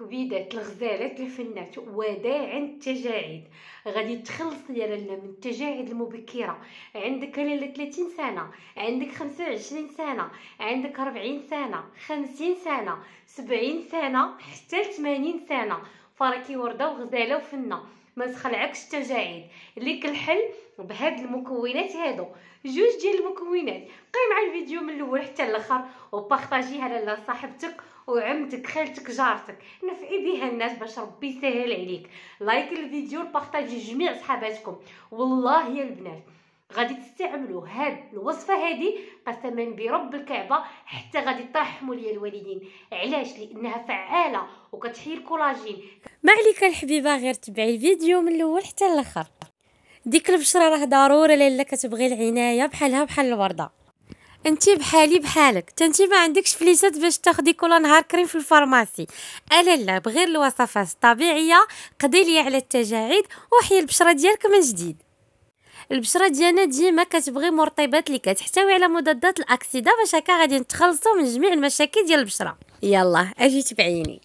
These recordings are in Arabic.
الكبيدات الغزالات الفنات وداعا التجاعيد غادي تخلصي يا لاله من التجاعيد المبكره عندك لاله 30 سنه عندك 25 سنه عندك 40 سنه 50 سنه 70 سنه حتى 80 سنه فراكي ورده وغزاله وفنه ما تخلعكش التجاعيد ليك الحل بهاد المكونات هادو جوج ديال المكونات قيم مع الفيديو من الاول حتى الاخر وبارطاجيها لاله صاحبتك وعمتك خالتك جارتك نفعي بها الناس باش ربي يسهل عليك لايك الفيديو وبارطاجي جميع صحاباتكم والله يا البنات غادي تستعملوا هاد الوصفه هذه قسما برب الكعبه حتى غادي ترحموا ليا الوالدين علاش لانها فعاله وكتحيي الكولاجين ما عليك الحبيبه غير تبعي الفيديو من الاول حتى الاخر ديك البشره راه ضروري لالا كتبغي العنايه بحالها بحال الورده انت بحالي بحالك حتى انت ما عندكش فليسات باش تاخدي كل نهار كريم في الفارماسي الا لا بغير الوصفات الطبيعيه قضي لي على التجاعيد وحيي البشره ديالك من جديد البشره ديالنا ديما كتبغي مرطبات اللي كتحتوي على مضادات الاكسده باش هكا غادي نتخلصوا من جميع المشاكل ديال البشره يلا اجي تبعيني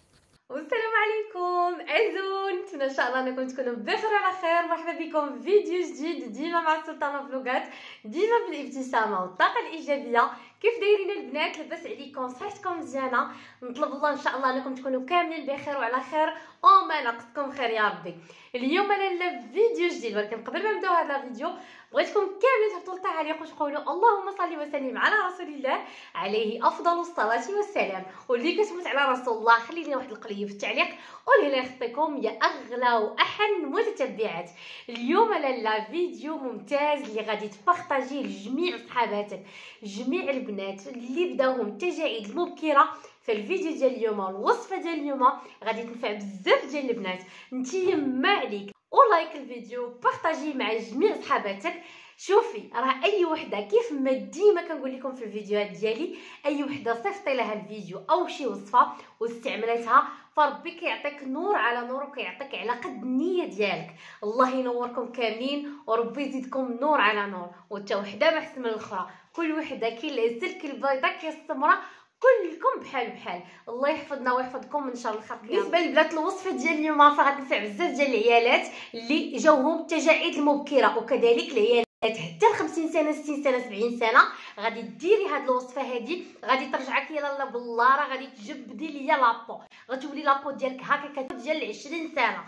والسلام عليكم عليكم عزون نتمنى ان شاء الله انكم تكونوا بخير وعلى خير مرحبا بكم في فيديو جديد ديما مع سلطانه فلوغات ديما بالابتسامه والطاقه الايجابيه كيف دايرين البنات لاباس عليكم صحتكم مزيانه نطلب الله ان شاء الله انكم تكونوا كاملين بخير وعلى خير وما ناقصكم خير يا ربي اليوم انا في فيديو جديد ولكن قبل ما نبداو هذا الفيديو بغيتكم كاملين تهبطوا للتعاليق وتقولوا اللهم صل وسلم على رسول الله عليه افضل الصلاه والسلام واللي كتموت على رسول الله خلي لي واحد القليه في التعليق قولي لي يخطيكم يا اغلى واحن متتبعات اليوم لالا فيديو ممتاز اللي غادي تبارطاجيه لجميع صحاباتك جميع البنات اللي بداوهم التجاعيد المبكره فالفيديو ديال اليوم الوصفه ديال اليوم غادي تنفع بزاف ديال البنات انت ما عليك ولايك الفيديو بارطاجيه مع جميع صحاباتك شوفي راه اي وحده كيف ما ديما كنقول لكم في الفيديوهات ديالي اي وحده صيفطي لها الفيديو او شي وصفه واستعملتها فربي كيعطيك نور على نور وكيعطيك على قد النيه ديالك الله ينوركم كاملين وربي يزيدكم نور على نور وتا وحده ما من الاخرى كل وحده كي العسل كي البيضه كاين كلكم بحال بحال الله يحفظنا ويحفظكم شاء الله خير بالنسبه لبنات الوصفه ديال اليوم غتنفع بزاف ديال العيالات اللي جاوهم التجاعيد المبكره وكذلك العيالات حتى ل 50 سنه 60 سنه 70 سنه غادي ديري هاد الوصفه هادي غادي ترجعك يلا بالله راه غادي تجبدي ليا لابو غتولي لابو ديالك هكا ديال 20 سنه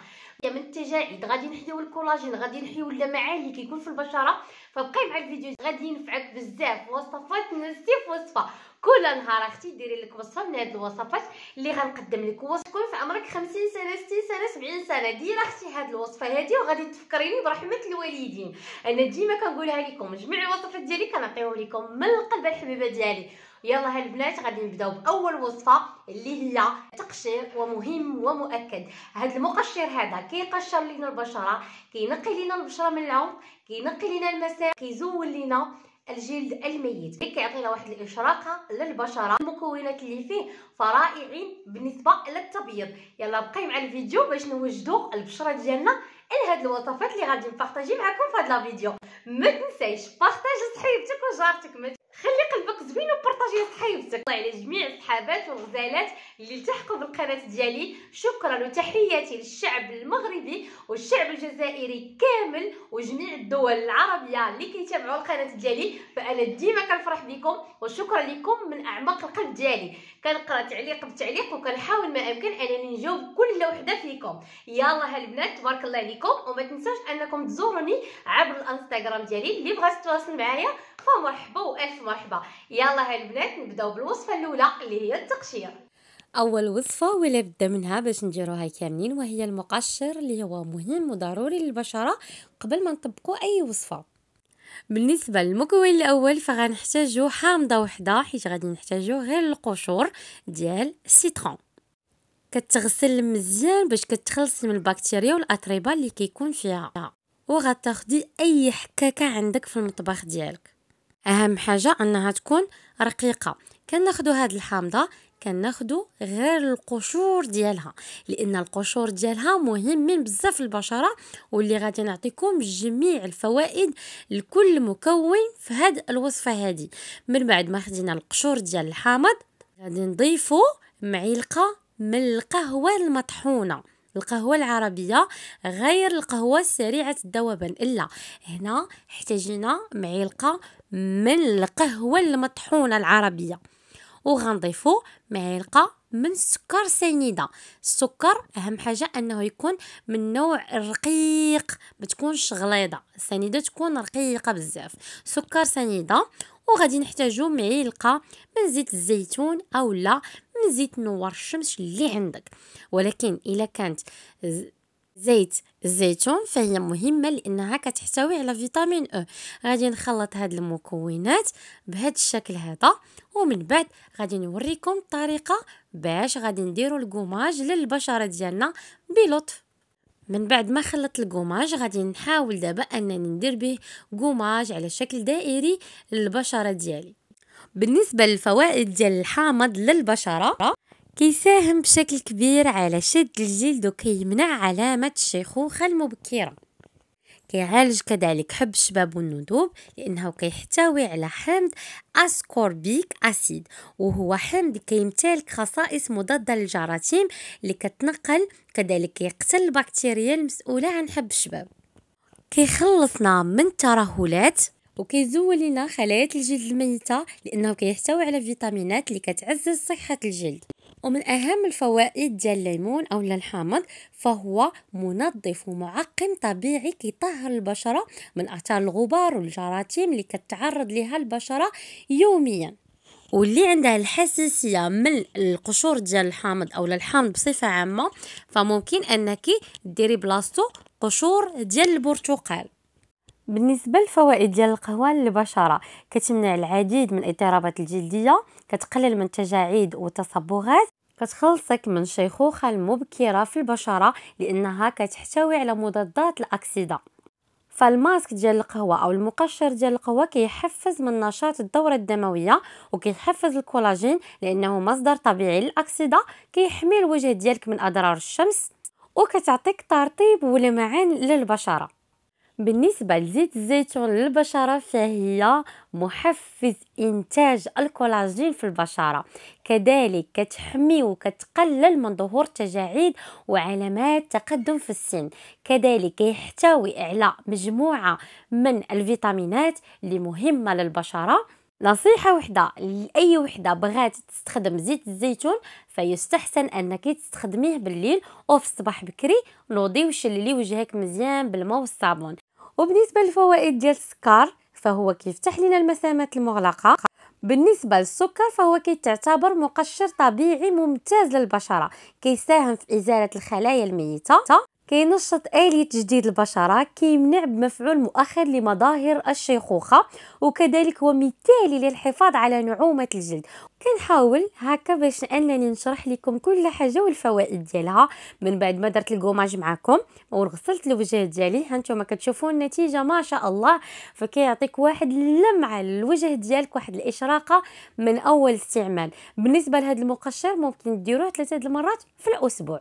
من التجاعيد غادي نحيو الكولاجين غادي نحيو المعالي كيكون في البشره فبقاي مع الفيديو غادي ينفعك بزاف وصفات نسيف وصفه كل نهار اختي ديري لك وصفه من هاد الوصفات اللي غنقدم لك وتكون في عمرك 50 سنه 60 سنه 70 سنه ديري اختي هاد الوصفه هادي وغادي تفكريني برحمه الوالدين انا ديما كنقولها لكم جميع الوصفات ديالي كنعطيهم لكم من القلب الحبيبه ديالي يلا هالبنات غادي نبداو باول وصفه اللي هي تقشير ومهم ومؤكد هاد المقشر هذا كيقشر لينا البشره كينقي لينا البشره من العمق كينقي لينا المسام كيزول لينا الجلد الميت اللي كيعطينا واحد الاشراقه للبشره المكونات اللي فيه فرائعين بالنسبه للتبيض يلا بقاي مع الفيديو باش نوجدوا البشره ديالنا لهاد الوصفات اللي غادي نبارطاجي معكم في هاد لا فيديو ما تنسايش بارطاج صحيبتك وجارتك خلي قلبك زوين وبارطاجيه صحيبتك الله على جميع الصحابات والغزالات اللي التحقوا بالقناه ديالي شكرا وتحياتي للشعب المغربي والشعب الجزائري كامل وجميع الدول العربيه اللي كيتابعوا القناه ديالي فانا ديما كنفرح بكم وشكرا لكم من اعماق القلب ديالي كنقرا تعليق بتعليق وكنحاول ما امكن انني نجاوب كل وحده فيكم يلا هالبنات تبارك الله عليكم وما تنساوش انكم تزوروني عبر الانستغرام ديالي اللي بغات تواصل معايا فمرحبا والف مرحبا يلا هاي البنات نبداو بالوصفه الاولى اللي هي التقشير اول وصفه ولا بدا منها باش نديروها كاملين وهي المقشر اللي هو مهم وضروري للبشره قبل ما نطبقوا اي وصفه بالنسبه للمكون الاول فغنحتاجو حامضه وحده حيت غادي نحتاجو غير القشور ديال السيترون كتغسل مزيان باش كتخلص من البكتيريا والاتربه اللي كيكون فيها وغتاخدي اي حكاكه عندك في المطبخ ديالك اهم حاجه انها تكون رقيقه كناخذوا هاد الحامضه كناخدو غير القشور ديالها لان القشور ديالها مهمين بزاف البشره واللي غادي نعطيكم جميع الفوائد لكل مكون في هاد الوصفه هادي من بعد ما خدينا القشور ديال الحامض غادي نضيفو معلقه من القهوه المطحونه القهوة العربية غير القهوة سريعة الذوبان إلا هنا احتاجينا معلقة من القهوة المطحونة العربية وغنضيفو معلقة من السكر سنيدة السكر أهم حاجة أنه يكون من نوع رقيق ما تكونش غليظة تكون رقيقة بزاف سكر سنيدة وغادي نحتاجو معلقة من زيت الزيتون أو لا من زيت نور الشمس اللي عندك ولكن إلا كانت زيت الزيتون فهي مهمه لانها كتحتوي على فيتامين او غادي نخلط هاد المكونات بهاد الشكل هذا ومن بعد غادي نوريكم الطريقه باش غادي نديرو القماج للبشره ديالنا بلطف من بعد ما خلطت القماج غادي نحاول دابا انني ندير به قماج على شكل دائري للبشره ديالي بالنسبه للفوائد ديال الحامض للبشره كيساهم بشكل كبير على شد الجلد وكيمنع علامة الشيخوخة المبكرة كيعالج كذلك حب الشباب والندوب لانه كيحتوي على حمض اسكوربيك اسيد وهو حمض كيمتلك خصائص مضاده للجراثيم اللي كتنقل كذلك كيقتل البكتيريا المسؤوله عن حب الشباب كيخلصنا من الترهلات وكيزول لنا خلايا الجلد الميته لانه كيحتوي على فيتامينات اللي كتعزز صحه الجلد ومن أهم الفوائد ديال الليمون أو الحامض فهو منظف ومعقم طبيعي كيطهر البشرة من أثار الغبار والجراثيم اللي كتعرض لها البشرة يومياً واللي عندها الحساسيه من القشور ديال الحامض او الحامض بصفه عامه فممكن انك ديري بلاصتو قشور ديال البرتقال بالنسبه للفوائد ديال القهوه للبشره كتمنع العديد من الاضطرابات الجلديه كتقلل من التجاعيد والتصبغات كتخلصك من شيخوخة المبكرة في البشرة لأنها كتحتوي على مضادات الأكسدة فالماسك ديال القهوة أو المقشر ديال القهوة كيحفز من نشاط الدورة الدموية وكيحفز الكولاجين لأنه مصدر طبيعي للأكسدة كيحمي الوجه ديالك من أضرار الشمس وكتعطيك ترطيب ولمعان للبشرة بالنسبة لزيت الزيتون للبشرة فهي محفز إنتاج الكولاجين في البشرة كذلك كتحمي وكتقلل من ظهور تجاعيد وعلامات تقدم في السن كذلك يحتوي على مجموعة من الفيتامينات المهمه مهمة للبشرة نصيحة وحدة لأي وحدة بغات تستخدم زيت الزيتون فيستحسن أنك تستخدميه بالليل أو في الصباح بكري نوضي وشللي وجهك مزيان بالماء والصابون وبالنسبه للفوائد ديال السكر فهو كيفتح لنا المسامات المغلقه بالنسبة للسكر فهو كيتعتبر مقشر طبيعي ممتاز للبشرة كيساهم في إزالة الخلايا الميتة كينشط آلية تجديد البشرة كيمنع بمفعول مؤخر لمظاهر الشيخوخة وكذلك هو مثالي للحفاظ على نعومة الجلد كنحاول هكا باش انني نشرح لكم كل حاجه والفوائد ديالها من بعد ما درت الكوماج معكم وغسلت الوجه ديالي هانتوما كتشوفوا النتيجه ما شاء الله فكيعطيك واحد اللمعه للوجه ديالك واحد الاشراقه من اول استعمال بالنسبه لهذا المقشر ممكن ديروه ثلاثه المرات في الاسبوع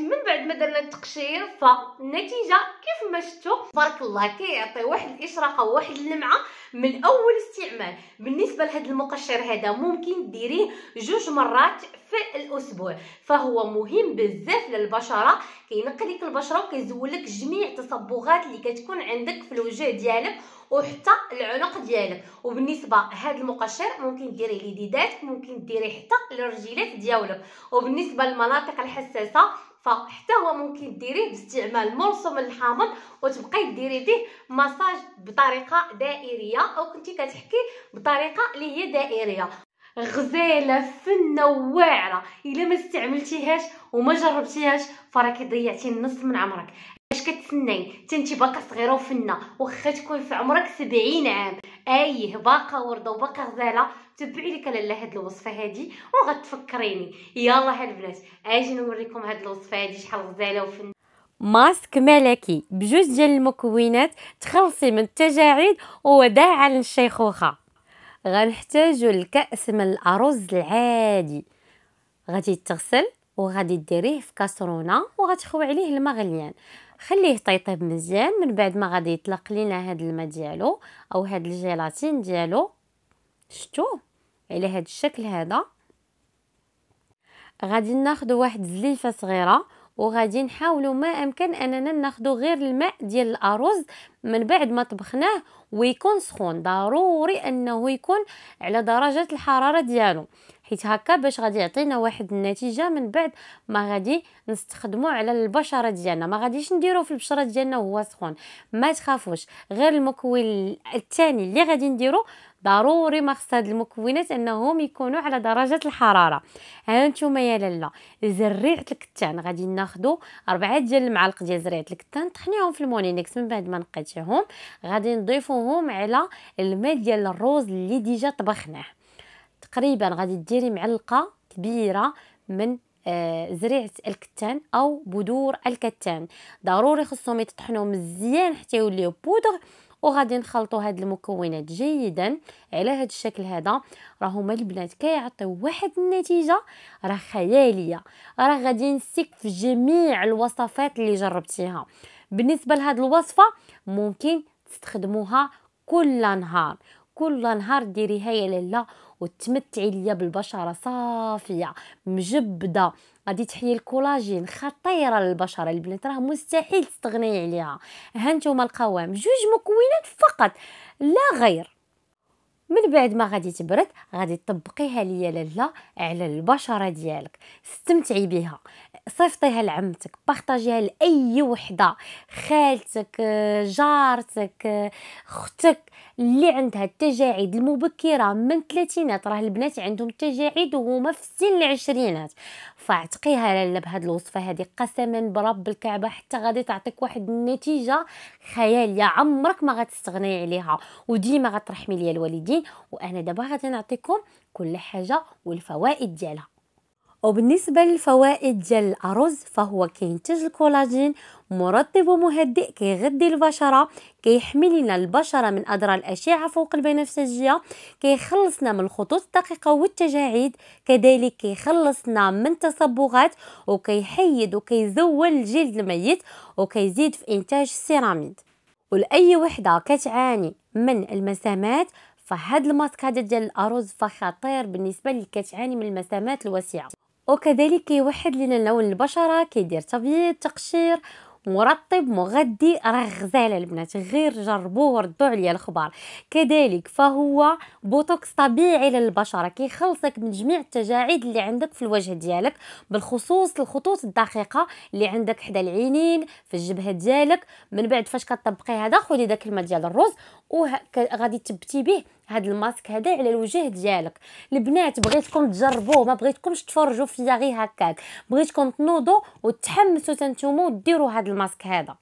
من بعد ما درنا التقشير فالنتيجه كيف ما شفتوا تبارك الله كيعطي واحد الاشراقه وواحد اللمعه من اول استعمال بالنسبه لهذا المقشر هذا ممكن ديريه جوج مرات في الاسبوع فهو مهم بزاف للبشره كينقي لك البشره وكيزول لك جميع التصبغات اللي كتكون عندك في الوجه ديالك وحتى العنق ديالك وبالنسبه هذا المقشر ممكن ديريه لديداتك ممكن ديريه حتى للرجيلات ديالك وبالنسبه للمناطق الحساسه فحتى هو ممكن ديريه باستعمال مرسوم الحامض وتبقاي ديري به مساج بطريقه دائريه او كنتي كتحكي بطريقه اللي هي دائريه غزاله فنه واعره الا ما استعملتيهاش وما جربتيهاش فراكي ضيعتي النص من عمرك اش كتسناي حتى انت باقا صغيره وفنه واخا تكون في عمرك سبعين عام ايه باقا ورده وباقا غزاله تبعي لك لاله هاد الوصفه هادي وغتفكريني يلا هاد البنات اجي نوريكم هاد الوصفه هادي شحال غزاله وفن ماسك ملكي بجوج ديال المكونات تخلصي من التجاعيد وداعا للشيخوخه الشيخوخه غنحتاجو الكاس من الارز العادي غادي تغسل وغادي ديريه في كاسرونه وغتخوي عليه الماء غليان خليه طيطيب مزيان من بعد ما غادي يطلق لينا هاد الماء ديالو او هاد الجيلاتين ديالو شفتوه على هذا الشكل هذا غادي ناخذ واحد زليفه صغيره وغادي نحاولوا ما امكن اننا ناخذ غير الماء ديال الارز من بعد ما طبخناه ويكون سخون ضروري انه يكون على درجه الحراره ديالو حيت هكا باش غادي يعطينا واحد النتيجه من بعد ما غادي نستخدمو على البشره ديالنا ما غاديش نديرو في البشره ديالنا وهو سخون ما تخافوش غير المكون الثاني اللي غادي نديرو ضروري ما خص هاد المكونات انهم يكونوا على درجه الحراره ها نتوما يا لالا زريعه الكتان غادي ناخذوا أربعة ديال المعالق ديال زريعه الكتان طحنيهم في المونينكس من بعد ما نقيتيهم غادي نضيفوهم على الماء ديال الروز اللي ديجا طبخناه تقريبا غادي ديري معلقه كبيره من آه، زريعه الكتان او بذور الكتان ضروري خصهم يتطحنوا مزيان حتى يوليو بودغ وغادي نخلطوا هاد المكونات جيدا على هاد الشكل هذا راهما البنات كيعطيو واحد النتيجه راه خياليه راه غادي نسيك في جميع الوصفات اللي جربتيها بالنسبه لهاد الوصفه ممكن تستخدموها كل نهار كل نهار ديريها يا لاله وتمتعي ليا بالبشره صافيه مجبده غادي تحيي الكولاجين خطيره للبشره البنات راه مستحيل تستغني عليها هانتوما القوام جوج مكونات فقط لا غير من بعد ما غادي تبرد غادي تطبقيها ليا لالا على البشره ديالك استمتعي بها صيفطيها لعمتك بارطاجيها لاي وحده خالتك آه، جارتك آه، اختك اللي عندها التجاعيد المبكره من الثلاثينات راه البنات عندهم التجاعيد وهما في سن العشرينات فاعتقيها لالا بهاد الوصفه هذه قسما برب الكعبه حتى غادي تعطيك واحد النتيجه خياليه عمرك ما غتستغني عليها وديما غترحمي ليا الوالدين وانا دابا غادي نعطيكم كل حاجه والفوائد ديالها وبالنسبة للفوائد ديال الأرز فهو كينتج الكولاجين مرطب ومهدئ كيغذي البشرة كيحمي لنا البشرة من أضرار الأشعة فوق البنفسجية كيخلصنا من الخطوط الدقيقة والتجاعيد كذلك كيخلصنا من التصبغات وكيحيد وكيزول الجلد الميت وكيزيد في إنتاج السيراميد ولأي وحدة كتعاني من المسامات فهاد هذا ديال الأرز فخطير بالنسبة اللي كتعاني من المسامات الواسعة وكذلك كيوحد لنا لون البشره كيدير تبييض تقشير مرطب مغذي راه غزاله البنات غير جربوه وردوا عليا الخبار كذلك فهو بوتوكس طبيعي للبشره كيخلصك من جميع التجاعيد اللي عندك في الوجه ديالك بالخصوص الخطوط الدقيقه اللي عندك حدا العينين في الجبهه ديالك من بعد فاش كطبقي هذا خدي داك الماء ديال الرز وغادي تبتي به هاد الماسك هذا على الوجه ديالك البنات بغيتكم تجربوه ما بغيتكمش تفرجوا فيا غير هكاك بغيتكم تنوضوا وتحمسوا تنتوما وديروا هاد الماسك هذا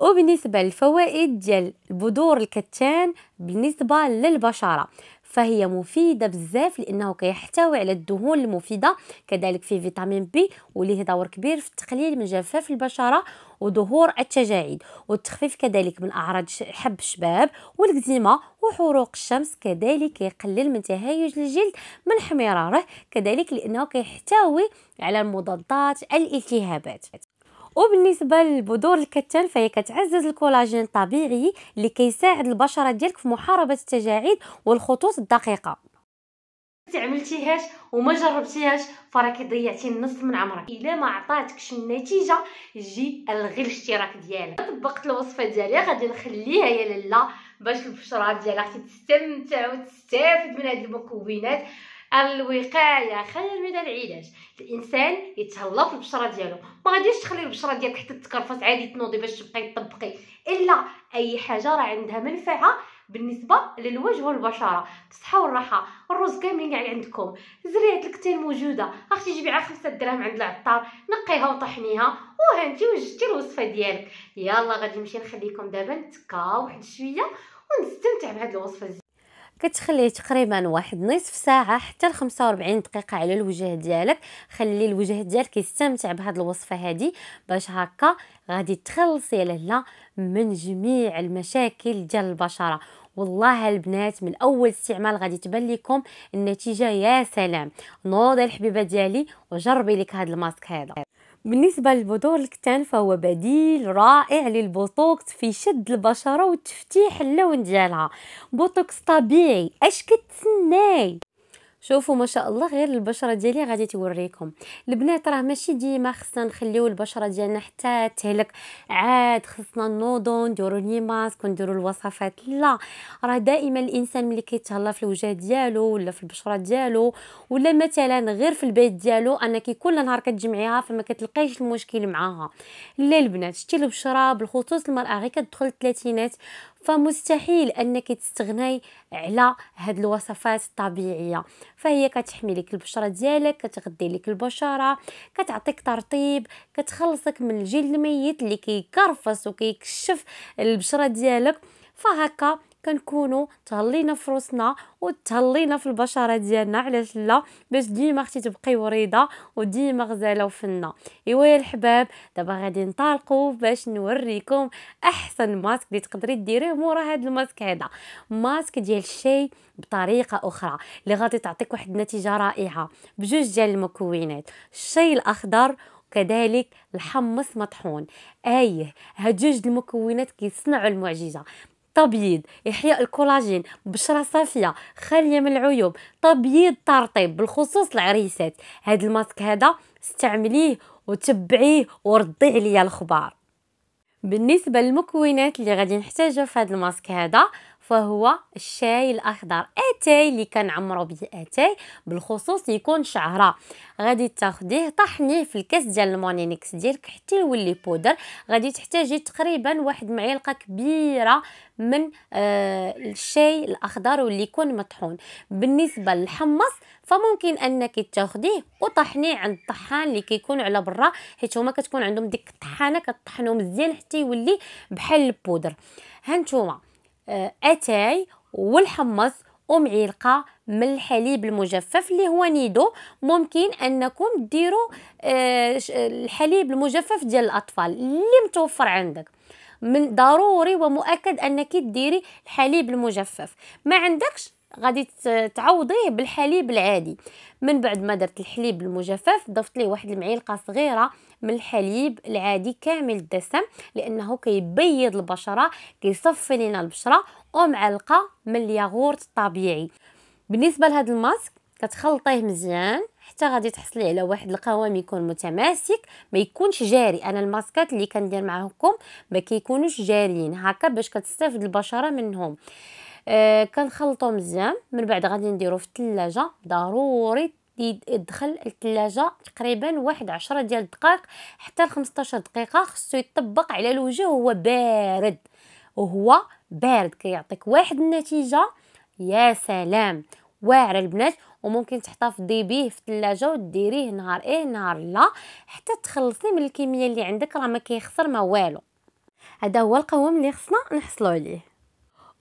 وبالنسبه للفوائد ديال البذور الكتان بالنسبه للبشره فهي مفيده بزاف لانه كيحتوي على الدهون المفيده كذلك فيه فيتامين بي وليه دور كبير في التقليل من جفاف البشره وظهور التجاعيد والتخفيف كذلك من اعراض حب الشباب والكزيمة وحروق الشمس كذلك كيقلل من تهيج الجلد من حمراره كذلك لانه كيحتوي على المضادات الالتهابات وبالنسبه للبذور الكتان فهي كتعزز الكولاجين الطبيعي اللي كيساعد البشره ديالك في محاربه التجاعيد والخطوط الدقيقه عملتيهاش وما جربتيهاش فراكي ضيعتي النص من عمرك الا ما عطاتكش النتيجه جي الغي الاشتراك ديالك طبقت الوصفه ديالي غادي نخليها يا لاله باش البشره ديالك تستمتع وتستافد من هاد المكونات الوقايه خير من العلاج الانسان يتهلا في البشره ديالو ما غاديش تخلي البشره ديالك حتى تكرفص عادي تنوضي باش تبقاي تطبقي الا اي حاجه راه عندها منفعه بالنسبه للوجه والبشره بالصحه والراحه الرز كاملين كاع عندكم زريعه الكتير موجوده اختي جيبي عا خمسة دراهم عند العطار نقيها وطحنيها انت وجدتي الوصفه ديالك يلا غادي نمشي نخليكم دابا نتكاو واحد شويه ونستمتع بهاد الوصفه كتخليه تقريبا واحد نصف ساعه حتى ل 45 دقيقه على الوجه ديالك خلي الوجه ديالك يستمتع بهاد الوصفه هادي باش هكا غادي تخلصي لهلا من جميع المشاكل ديال البشره والله البنات من اول استعمال غادي تبان لكم النتيجه يا سلام نوضي الحبيبه ديالي وجربي لك هاد الماسك هذا بالنسبة لبذور الكتان فهو بديل رائع للبوتوكس في شد البشرة وتفتيح اللون ديالها بوتوكس طبيعي اش كتسناي شوفوا ما شاء الله غير البشره ديالي غادي توريكم البنات راه ماشي ديما خصنا نخليو البشره ديالنا حتى تهلك عاد خصنا نوضو نديرو لي ماسك ونديرو الوصفات لا راه دائما الانسان ملي كيتهلا في الوجه ديالو ولا في البشره ديالو ولا مثلا غير في البيت ديالو انك كل نهار كتجمعيها فما كتلقايش المشكل معاها لا البنات شتي البشره بالخصوص المراه غير كتدخل الثلاثينات فمستحيل انك تستغني على هاد الوصفات الطبيعيه فهي كتحمي لك البشره ديالك كتغدي لك البشره كتعطيك ترطيب كتخلصك من الجلد الميت اللي كيكرفس وكيكشف البشره ديالك فهكا كنكونوا تهلينا في روسنا وتهلينا في البشره ديالنا علاش لا باش ديما اختي تبقي وريضه وديما غزاله وفنه ايوا يا الحباب دابا غادي نطلقوا باش نوريكم احسن ماسك اللي تقدري ديريه مورا هاد الماسك هذا ماسك ديال الشاي بطريقه اخرى اللي غادي تعطيك واحد النتيجه رائعه بجوج ديال المكونات الشاي الاخضر كذلك الحمص مطحون ايه هاد جوج المكونات كيصنعوا المعجزه تبييض إحياء الكولاجين بشرة صافية خالية من العيوب تبييض ترطيب بالخصوص العريسات هاد الماسك هذا استعمليه وتبعيه وردي عليا الخبار بالنسبه للمكونات اللي غادي نحتاجها في هذا الماسك هذا فهو الشاي الاخضر اتاي اللي كنعمرو به اتاي بالخصوص يكون شعره غادي تاخديه طحنيه في الكاس ديال المونينكس ديالك حتى يولي بودر غادي تحتاجي تقريبا واحد معلقه كبيره من آه الشاي الاخضر واللي يكون مطحون بالنسبه للحمص فممكن انك تاخديه وطحنيه عند الطحان اللي كيكون على برا حيت هما كتكون عندهم ديك الطحانه كطحنو مزيان حتى يولي بحال البودر هانتوما آه، اتاي والحمص ومعلقه من الحليب المجفف اللي هو نيدو ممكن انكم ديروا آه، الحليب المجفف ديال الاطفال اللي متوفر عندك من ضروري ومؤكد انك ديري الحليب المجفف ما عندكش غادي تعوضيه بالحليب العادي من بعد ما درت الحليب المجفف ضفت ليه واحد المعلقه صغيره من الحليب العادي كامل الدسم لانه كيبيض البشره كيصفي لنا البشره ومعلقه من الياغورت الطبيعي بالنسبه لهذا الماسك كتخلطيه مزيان حتى غادي تحصلي على واحد القوام يكون متماسك ما يكونش جاري انا الماسكات اللي كندير معاكم ما كيكونوش جاريين هكا باش كتستافد البشره منهم آه كنخلطو مزيان من بعد غادي نديرو في الثلاجه ضروري يدخل الثلاجه تقريبا واحد عشرة ديال الدقائق حتى ل 15 دقيقه خصو يطبق على الوجه وهو بارد وهو بارد كيعطيك كي واحد النتيجه يا سلام واعر البنات وممكن تحتفظي به في الثلاجه وديريه نهار ايه نهار لا حتى تخلصي من الكميه اللي عندك راه ما كيخسر ما والو هذا هو القوام اللي خصنا نحصلوا عليه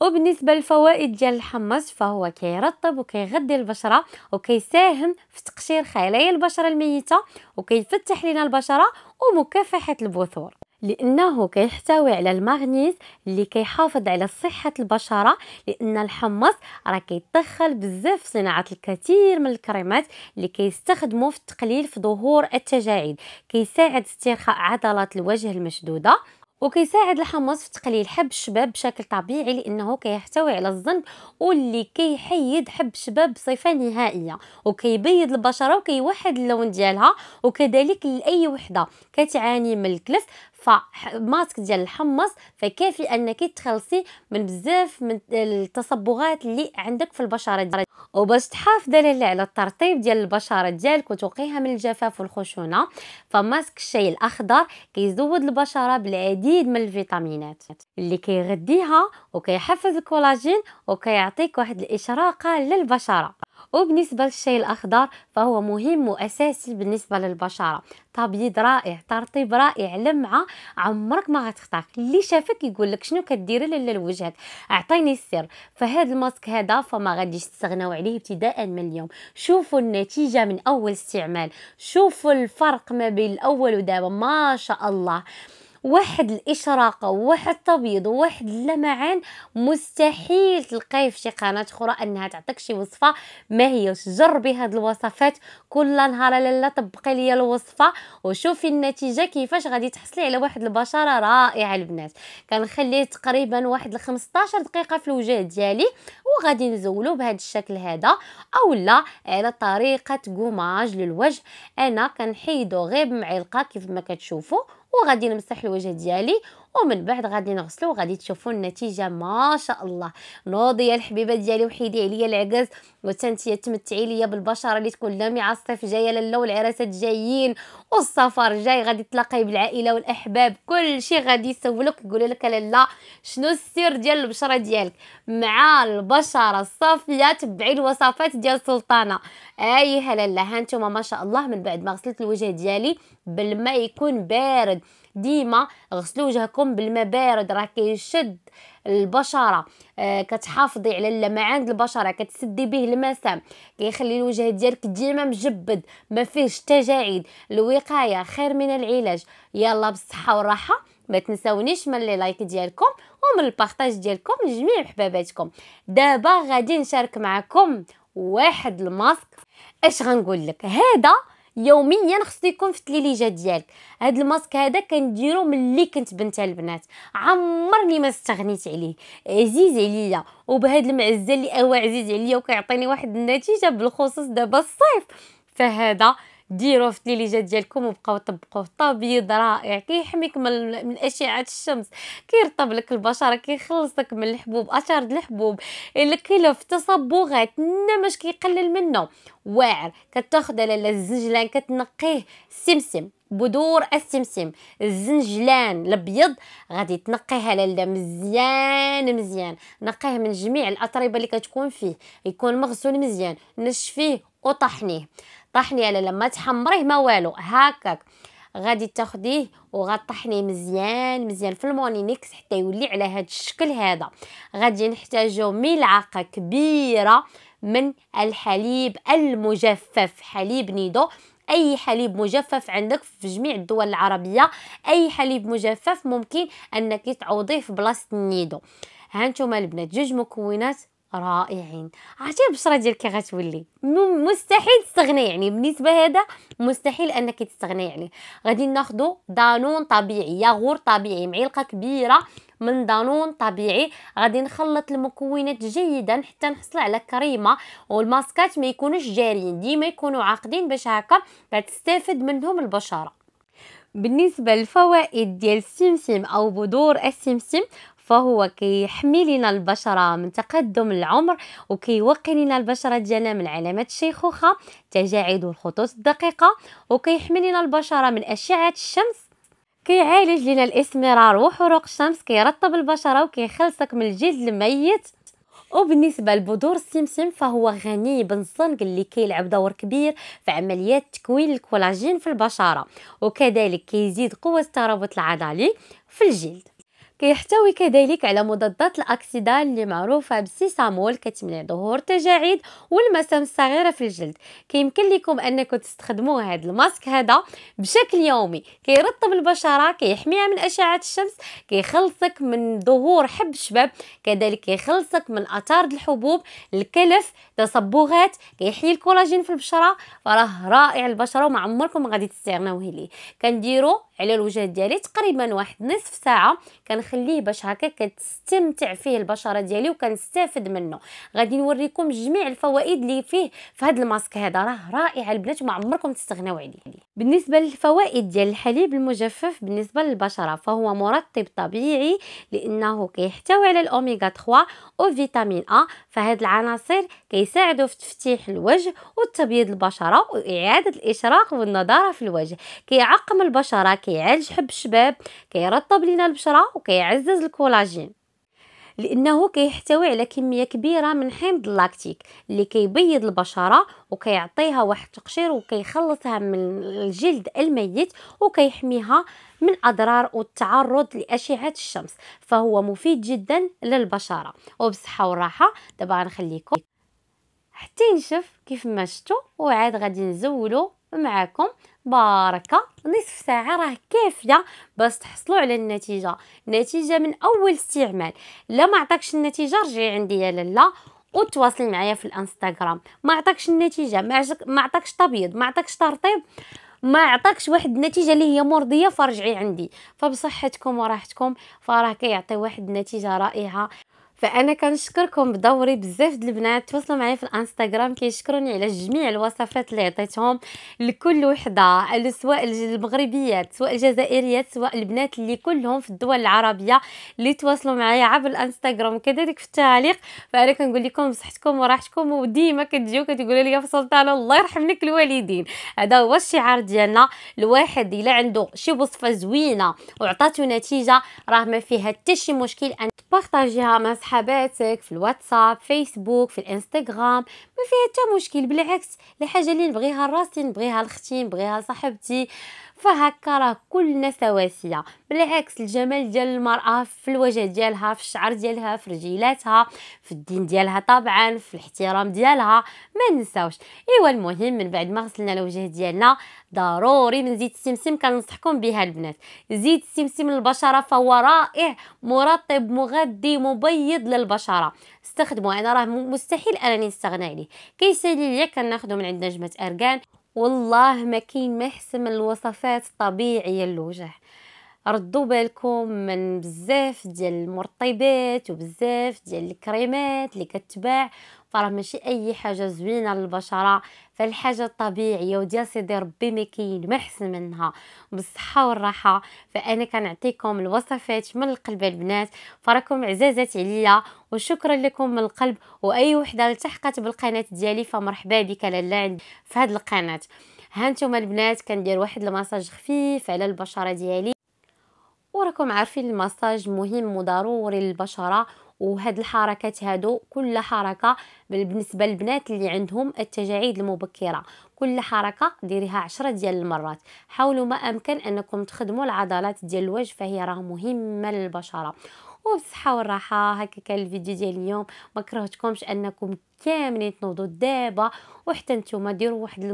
وبالنسبه للفوائد ديال الحمص فهو كيرطب وكيغذي البشره وكيساهم في تقشير خلايا البشره الميته وكيفتح لنا البشره ومكافحه البثور لانه كيحتوي على المغنيز اللي كيحافظ على صحه البشره لان الحمص راه كيتدخل بزاف في صناعه الكثير من الكريمات اللي كيستخدموا في التقليل في ظهور التجاعيد كيساعد استرخاء عضلات الوجه المشدوده وكيساعد الحمص في تقليل حب الشباب بشكل طبيعي لانه كيحتوي على الزنك واللي كيحيد حب الشباب بصفه نهائيه وكيبيض البشره وكيوحد اللون ديالها وكذلك لاي وحده كتعاني من الكلف فماسك ديال الحمص فكافي انك تخلصي من بزاف من التصبغات اللي عندك في البشره ديالك وباش تحافظي لاله على الترطيب ديال البشره ديالك وتوقيها من الجفاف والخشونه فماسك الشاي الاخضر كيزود البشره بالعديد من الفيتامينات اللي كيغديها وكيحفز الكولاجين وكيعطيك واحد الاشراقه للبشره وبالنسبة للشاي الأخضر فهو مهم وأساسي بالنسبة للبشرة تبييض رائع ترطيب رائع لمعة عمرك ما غتختار اللي شافك يقول لك شنو كديري لالا لوجهك اعطيني السر فهاد الماسك هذا فما غاديش تستغناو عليه ابتداء من اليوم شوفوا النتيجة من أول استعمال شوفوا الفرق ما بين الأول ودابا ما شاء الله واحد الاشراقه واحد التبيض واحد اللمعان مستحيل تلقاه في شي قناه اخرى انها تعطيك شي وصفه ما هي جربي هاد الوصفات كل نهار لالا طبقي ليا الوصفه وشوفي النتيجه كيفاش غادي تحصلي على واحد البشره رائعه البنات كنخليه تقريبا واحد 15 دقيقه في الوجه ديالي وغادي نزولو بهذا الشكل هذا اولا على طريقه قماج للوجه انا كنحيدو غير بمعلقه كيف ما كتشوفوا وغادي نمسح الوجه ديالي ومن بعد غادي نغسلو وغادي تشوفوا النتيجه ما شاء الله يا الحبيبه ديالي وحيدي عليا العكاز وتنتي تمتعي ليا بالبشره اللي تكون لامعه الصيف جايه لالا والعراسات جايين والسفر جاي غادي تلاقي بالعائله والاحباب كل شيء غادي يسولك يقول لك لالا شنو السر ديال البشره ديالك مع البشره الصافيه تبعي الوصفات ديال سلطانه اي هلا هانتوما ما شاء الله من بعد ما غسلت الوجه ديالي بالماء يكون بارد ديما غسلوا وجهكم بالماء بارد راه كيشد البشره آه كتحافظي على اللمعان البشره كتسدي به المسام كيخلي الوجه ديالك ديما مجبد ما فيهش تجاعيد الوقايه خير من العلاج يلا بالصحه والراحه ما تنساونيش من لي لايك ديالكم ومن البارطاج ديالكم لجميع حباباتكم دابا غادي نشارك معكم واحد الماسك اش غنقول لك هذا يوميا خصو يكون في التليليجه ديالك هاد الماسك هذا كنديرو ملي كنت بنت البنات عمرني ما استغنيت عليه عزيز عليا وبهذا المعزه اللي هو عزيز عليا وكيعطيني واحد النتيجه بالخصوص دابا الصيف فهذا ديروه في الثليجه ديالكم وبقاو طبقوه طبيض رائع كيحميك من, من اشعه الشمس كيرطب لك البشره كيخلصك من الحبوب اثار الحبوب الكلف تصبغات النمش كيقلل منه واعر كتاخذ لاله الزنجلان كتنقيه السمسم بدور السمسم الزنجلان الابيض غادي تنقيها لاله مزيان مزيان نقيه من جميع الاطربه اللي كتكون فيه يكون مغسول مزيان نشفيه وطحنيه على لما تحمريه ما والو هكاك غادي تاخديه وغطحنيه مزيان مزيان في المونينيكس حتى يولي على هذا الشكل هذا غادي نحتاجو ملعقه كبيره من الحليب المجفف حليب نيدو اي حليب مجفف عندك في جميع الدول العربيه اي حليب مجفف ممكن انك تعوضيه في بلاصه النيدو هانتوما البنات جوج مكونات رائعين عرفتي البشره ديالك غتولي مستحيل تستغني يعني بالنسبه هذا مستحيل انك تستغني يعني غادي ناخذ دانون طبيعي ياغور طبيعي معلقه كبيره من دانون طبيعي غادي نخلط المكونات جيدا حتى نحصل على كريمه والماسكات ما يكونوش جاريين ديما يكونوا عاقدين باش هكا تستافد منهم البشره بالنسبه للفوائد ديال السمسم او بذور السمسم فهو كيحمي لنا البشرة من تقدم العمر وكيوقي لنا البشرة ديالنا من علامات الشيخوخة التجاعيد الخطوط الدقيقة وكيحمي لنا البشرة من أشعة الشمس كيعالج لنا الاسمرار وحروق الشمس كيرطب البشرة وكيخلصك من الجلد الميت وبالنسبه لبذور السمسم فهو غني بالزنك اللي كيلعب دور كبير في عمليات تكوين الكولاجين في البشره وكذلك كيزيد قوه الترابط العضلي في الجلد كيحتوي كذلك على مضادات الأكسدة اللي معروفة بسيسامول كتمنع ظهور تجاعيد والمسام الصغيرة في الجلد كيمكن لكم أنكم تستخدموا هذا الماسك هذا بشكل يومي كيرطب البشرة كيحميها من أشعة الشمس كيخلصك من ظهور حب الشباب كذلك كيخلصك من أثار الحبوب الكلف تصبغات كيحيي الكولاجين في البشرة فراه رائع البشرة وما عمركم غادي تستغناو عليه كنديرو على الوجه ديالي تقريبا واحد نصف ساعة كان كنخليه باش هكا كتستمتع فيه البشره ديالي وكنستافد منه غادي نوريكم جميع الفوائد اللي فيه في هذا الماسك هذا راه رائع البنات ما عمركم تستغناو عليه بالنسبه للفوائد ديال الحليب المجفف بالنسبه للبشره فهو مرطب طبيعي لانه كيحتوي على الاوميغا 3 وفيتامين ا فهاد العناصر كيساعدوا في تفتيح الوجه وتبييض البشره واعاده الاشراق والنضاره في الوجه كيعقم البشره كيعالج حب الشباب كيرطب لنا البشره وكي كيعزز الكولاجين لانه كيحتوي على كميه كبيره من حمض اللاكتيك اللي كيبيض البشره وكيعطيها واحد التقشير وكيخلصها من الجلد الميت وكيحميها من اضرار والتعرض لاشعه الشمس فهو مفيد جدا للبشره وبصحه وراحه دابا غنخليكم حتى ينشف كيف ما شفتوا وعاد غادي نزولو معاكم باركه نصف ساعه راه كافيه باش تحصلوا على النتيجه نتيجه من اول استعمال لا ما عطاكش النتيجه رجعي عندي يا لاله وتواصلي معايا في الانستغرام ما عطاكش النتيجه ما ما عطاكش تبيض ما عطاكش ترطيب ما عطاكش واحد النتيجه اللي هي مرضيه فرجعي عندي فبصحتكم وراحتكم فراه كيعطي واحد النتيجه رائعه فانا كنشكركم بدوري بزاف د البنات تواصلوا معايا في الانستغرام كيشكروني على جميع الوصفات اللي عطيتهم لكل وحده سواء المغربيات سواء الجزائريات سواء البنات اللي كلهم في الدول العربيه اللي تواصلوا معايا عبر الانستغرام وكذلك في التعليق فانا كنقول لكم بصحتكم وراحتكم وديما كتجيو كتقولوا لي في سلطانه الله يرحم لك الوالدين هذا هو الشعار ديالنا الواحد الا عنده شي وصفه زوينه وعطاتو نتيجه راه ما فيها حتى شي مشكل ان تبارطاجيها مع صحاباتك في الواتساب فيسبوك في الانستغرام ما فيها حتى مشكل بالعكس الحاجه اللي نبغيها لراسي نبغيها لختي نبغيها لصاحبتي فهكا راه كلنا سواسيه بالعكس الجمال ديال المراه في الوجه ديالها في الشعر ديالها في رجيلاتها في الدين ديالها طبعا في الاحترام ديالها ما ننساوش ايوا المهم من بعد ما غسلنا الوجه ديالنا ضروري من زيت السمسم كننصحكم بها البنات زيت السمسم للبشره فهو رائع مرطب مغذي مبيض مبيض للبشره استخدموه انا راه مستحيل انني نستغنى عليه كيسالي ليا كناخذو من عند نجمه اركان والله ما كاين ما احسن من الوصفات الطبيعيه للوجه ردوا بالكم من بزاف ديال المرطبات وبزاف ديال الكريمات اللي كتباع فراه ماشي اي حاجه زوينه للبشره فالحاجه الطبيعيه وديال سيدي ربي ما كاين ما احسن منها بالصحه والراحه فانا كنعطيكم الوصفات من القلب البنات فراكم عزازات عليا وشكرا لكم من القلب واي وحده التحقت بالقناه ديالي فمرحبا بك لالا في هذه القناه هانتوما البنات كندير واحد المساج خفيف على البشره ديالي وراكم عارفين المساج مهم وضروري للبشره وهاد الحركات هادو كل حركه بالنسبه للبنات اللي عندهم التجاعيد المبكره كل حركه ديريها عشرة ديال المرات حاولوا ما امكن انكم تخدموا العضلات ديال الوجه فهي راه مهمه للبشره وبالصحه والراحه هكا كان الفيديو ديال اليوم ما كرهتكمش انكم كاملين تنوضوا دابا وحتى نتوما ديروا واحد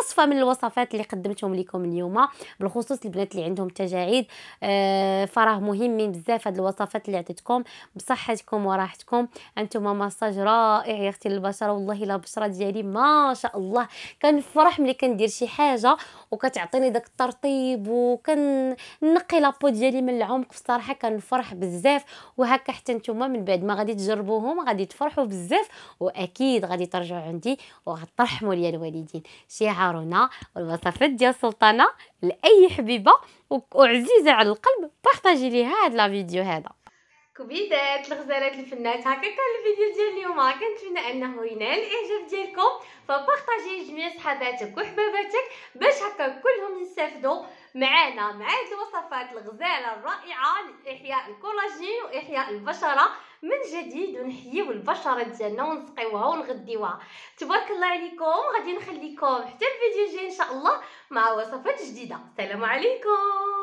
وصفه من الوصفات اللي قدمتهم لكم اليوم بالخصوص البنات اللي عندهم تجاعيد آه فراه مهمين بزاف هاد الوصفات اللي عطيتكم بصحتكم وراحتكم انتم مساج رائع يا اختي البشره والله لا البشره ديالي ما شاء الله كنفرح ملي كندير شي حاجه وكتعطيني داك الترطيب وكنقي لابو ديالي من العمق بصراحه كنفرح بزاف وهكا حتى نتوما من بعد ما غادي تجربوهم غادي تفرحوا بزاف واكيد غادي ترجعوا عندي وغترحموا لي الوالدين شعارنا والوصفات ديال السلطانه لاي حبيبه وعزيزه على القلب بارطاجي ليها هاد لا فيديو هذا كبيدات الغزالات الفنات هكا كان الفيديو ديال اليوم كنتمنى انه ينال الاعجاب ديالكم فبارطاجيه لجميع صحاباتك وحباباتك باش هكا كلهم يستافدوا معانا مع هذه الوصفات الغزاله الرائعه لاحياء الكولاجين واحياء البشره من جديد ونحييو البشره ديالنا ونسقيوها ونغديوها تبارك الله عليكم غادي نخليكم حتى الفيديو الجاي ان شاء الله مع وصفات جديده السلام عليكم